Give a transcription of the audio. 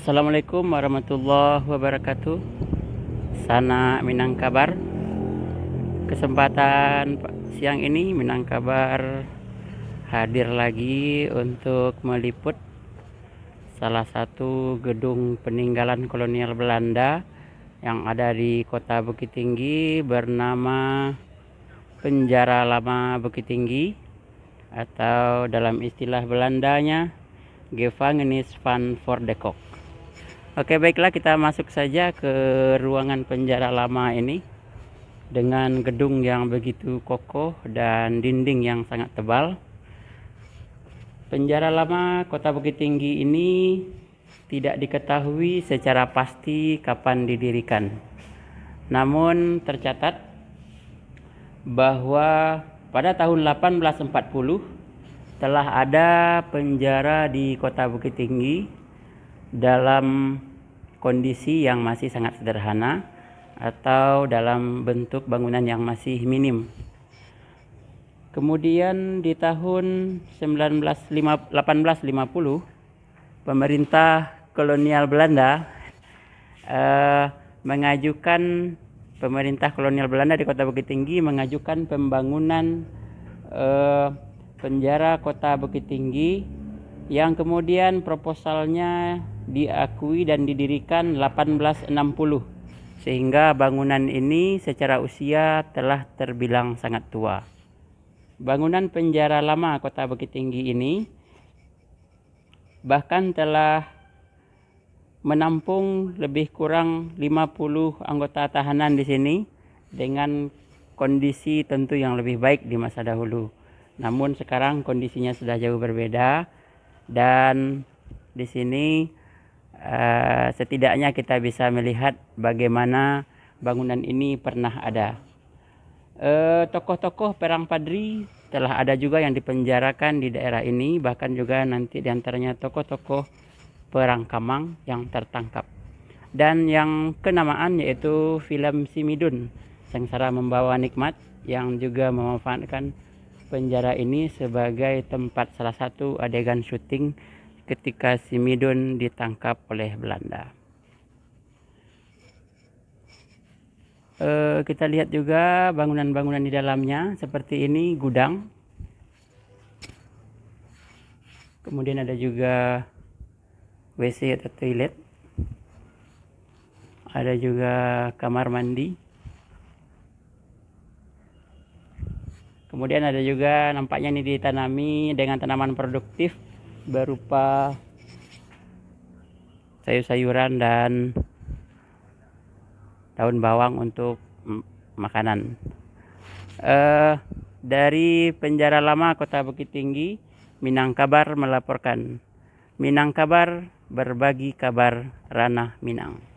Assalamualaikum warahmatullahi wabarakatuh Sana Minang Kabar. Kesempatan siang ini Minang Kabar hadir lagi untuk meliput salah satu gedung peninggalan kolonial Belanda yang ada di kota Bukit Tinggi bernama Penjara Lama Bukit Tinggi atau dalam istilah Belandanya Gevangenis van Vordekok Oke baiklah kita masuk saja ke ruangan penjara lama ini dengan gedung yang begitu kokoh dan dinding yang sangat tebal. Penjara lama Kota Bukit Tinggi ini tidak diketahui secara pasti kapan didirikan. Namun tercatat bahwa pada tahun 1840 telah ada penjara di Kota Bukit Tinggi dalam kondisi yang masih sangat sederhana atau dalam bentuk bangunan yang masih minim. Kemudian di tahun 1850 pemerintah kolonial Belanda eh, mengajukan pemerintah kolonial Belanda di Kota Bukit Tinggi mengajukan pembangunan eh, penjara Kota Bukit Tinggi yang kemudian proposalnya diakui dan didirikan 1860 sehingga bangunan ini secara usia telah terbilang sangat tua. Bangunan penjara lama Kota Bukit Tinggi ini bahkan telah menampung lebih kurang 50 anggota tahanan di sini dengan kondisi tentu yang lebih baik di masa dahulu. Namun sekarang kondisinya sudah jauh berbeda dan di sini eh, setidaknya kita bisa melihat bagaimana bangunan ini pernah ada. Eh, tokoh-tokoh perang padri telah ada juga yang dipenjarakan di daerah ini, bahkan juga nanti diantaranya tokoh-tokoh perang Kamang yang tertangkap. Dan yang kenamaan yaitu film Simidun, Sengsara Membawa Nikmat yang juga memanfaatkan penjara ini sebagai tempat salah satu adegan syuting ketika si Midun ditangkap oleh Belanda. E, kita lihat juga bangunan-bangunan di dalamnya seperti ini gudang. Kemudian ada juga WC atau toilet. Ada juga kamar mandi. kemudian ada juga nampaknya ini ditanami dengan tanaman produktif berupa sayur-sayuran dan daun bawang untuk makanan uh, dari penjara lama kota Bukit Tinggi Minangkabar melaporkan Minangkabar berbagi kabar ranah Minang